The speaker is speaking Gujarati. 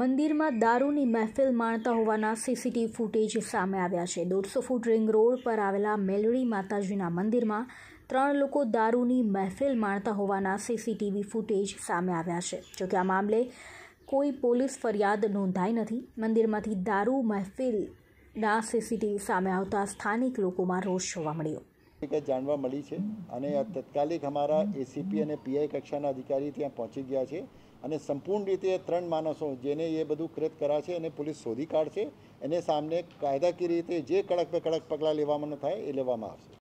મંદિરમાં દારૂની મહેફિલ માણતા હોવાના સીસીટીવી ફૂટેજ સામે આવ્યા છે દોઢસો ફૂટ રિંગ રોડ પર આવેલા મેલડી માતાજીના મંદિરમાં ત્રણ લોકો દારૂની મહેફિલ માણતા હોવાના સીસીટીવી ફૂટેજ સામે આવ્યા છે જોકે આ મામલે કોઈ પોલીસ ફરિયાદ નોંધાઈ નથી મંદિરમાંથી દારૂ મહેફિલના સીસીટીવી સામે આવતા સ્થાનિક લોકોમાં રોષ જોવા મળ્યો જાણવા મળી છે અને તત્કાલિક અમારા એસીપી અને પીઆઈ કક્ષાના અધિકારી ત્યાં પહોંચી ગયા છે અને સંપૂર્ણ રીતે ત્રણ માણસો જેને એ બધું કૃત છે અને પોલીસ શોધી કાઢશે એને સામે કાયદાકીય રીતે જે કડક પે કડક પગલાં લેવામાં થાય એ લેવામાં આવશે